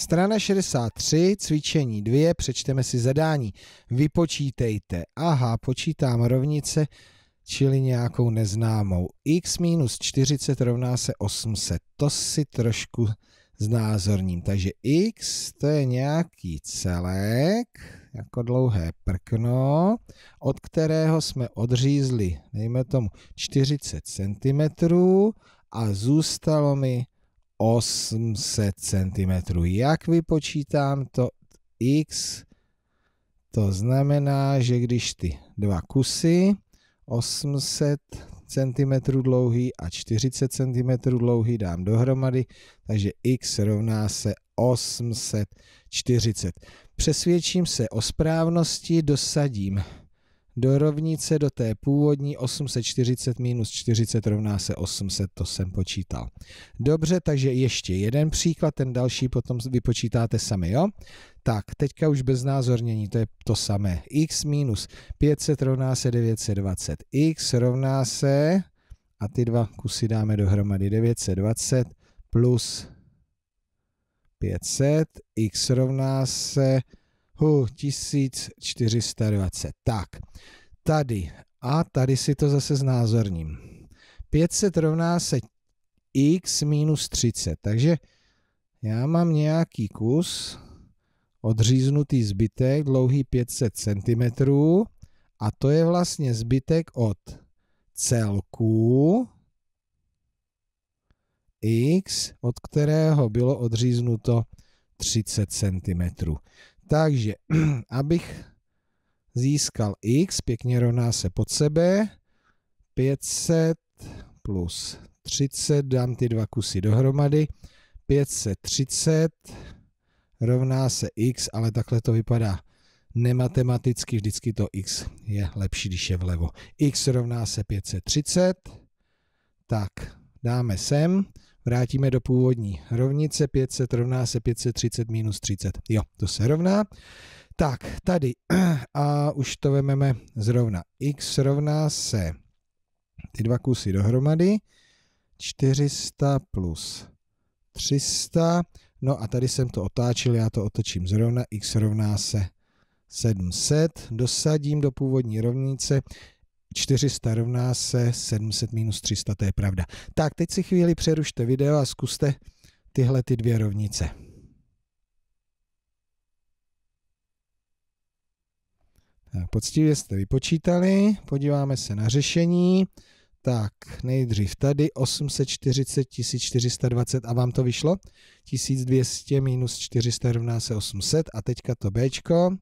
Strana 63, cvičení 2, přečteme si zadání. Vypočítejte. Aha, počítám rovnice, čili nějakou neznámou. x minus 40 rovná se 800. To si trošku znázorním. Takže x to je nějaký celek, jako dlouhé prkno, od kterého jsme odřízli, dejme tomu, 40 cm a zůstalo mi 800 cm. Jak vypočítám to x, to znamená, že když ty dva kusy, 800 cm dlouhý a 40 cm dlouhý dám dohromady, takže x rovná se 840. Přesvědčím se o správnosti, dosadím do rovnice do té původní 840 minus 40 rovná se 800, to jsem počítal. Dobře, takže ještě jeden příklad, ten další potom vypočítáte sami, jo? Tak, teďka už bez názornění, to je to samé. x minus 500 rovná se 920. x rovná se, a ty dva kusy dáme dohromady, 920 plus 500, x rovná se Hu, 1420. Tak, tady. A tady si to zase znázorním. 500 rovná se x minus 30. Takže já mám nějaký kus, odříznutý zbytek, dlouhý 500 cm a to je vlastně zbytek od celku x, od kterého bylo odříznuto 30 cm. Takže, abych získal x, pěkně rovná se pod sebe, 500 plus 30, dám ty dva kusy dohromady, 530 rovná se x, ale takhle to vypadá nematematicky, vždycky to x je lepší, když je vlevo. x rovná se 530, tak dáme sem, vrátíme do původní rovnice, 500 rovná se 530 minus 30. Jo, to se rovná. Tak, tady a už to vememe zrovna. x rovná se ty dva kusy dohromady, 400 plus 300, no a tady jsem to otáčil, já to otočím zrovna, x rovná se 700, dosadím do původní rovnice, 400 rovná se 700 minus 300, to je pravda. Tak, teď si chvíli přerušte video a zkuste tyhle ty dvě rovnice. Tak, poctivě jste vypočítali, podíváme se na řešení. Tak, nejdřív tady 840 420 a vám to vyšlo? 1200 minus 400 rovná se 800 a teďka to Bčko.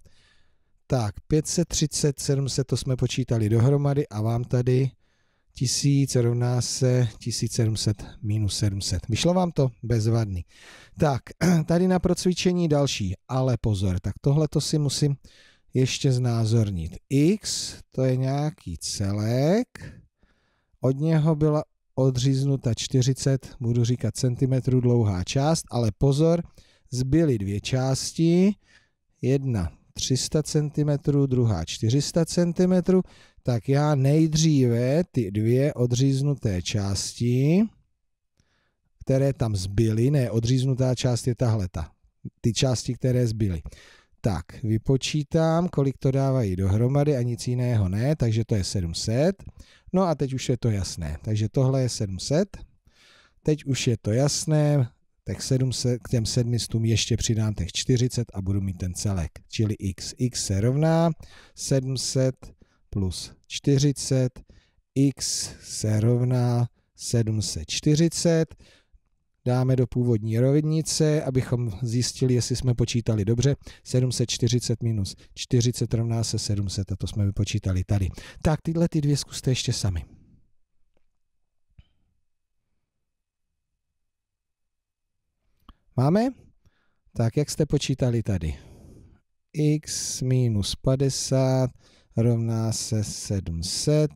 Tak, 530, 700, to jsme počítali dohromady a vám tady 1000 rovná se 1700 minus 700. Vyšlo vám to? Bezvadný. Tak, tady na procvičení další, ale pozor, tak tohle to si musím ještě znázornit. X, to je nějaký celek, od něho byla odříznuta 40, budu říkat centimetrů dlouhá část, ale pozor, zbyly dvě části, jedna 300 cm, druhá 400 cm, tak já nejdříve ty dvě odříznuté části, které tam zbyly, ne, odříznutá část je tahle ta, ty části, které zbyly. Tak, vypočítám, kolik to dávají dohromady a nic jiného ne, takže to je 700. No a teď už je to jasné, takže tohle je 700. Teď už je to jasné, tak 700, k těm 700 ještě přidám těch 40 a budu mít ten celek. Čili x. x se rovná 700 plus 40, x se rovná 740. Dáme do původní rovnice, abychom zjistili, jestli jsme počítali dobře. 740 minus 40 rovná se 700 a to jsme vypočítali tady. Tak tyhle ty dvě zkuste ještě sami. Máme? Tak jak jste počítali tady? x minus 50 rovná se 700,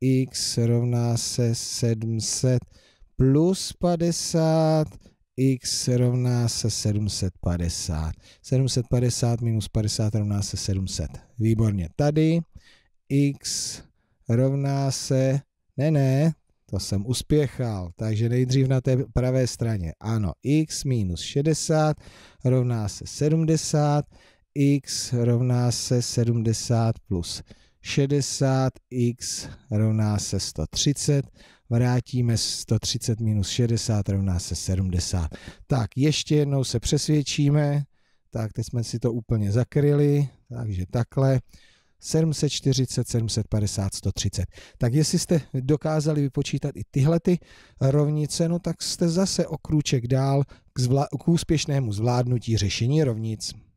x rovná se 700 plus 50, x rovná se 750. 750 minus 50 rovná se 700. Výborně. Tady x rovná se, ne, ne, to jsem uspěchal, takže nejdřív na té pravé straně. Ano, x minus 60 rovná se 70, x rovná se 70 plus 60, x rovná se 130, vrátíme 130 minus 60 rovná se 70. Tak, ještě jednou se přesvědčíme. Tak, teď jsme si to úplně zakryli, takže takhle. 740, 750, 130. Tak jestli jste dokázali vypočítat i tyhle ty rovnice, no tak jste zase o krůček dál k, zvla- k úspěšnému zvládnutí řešení rovnic.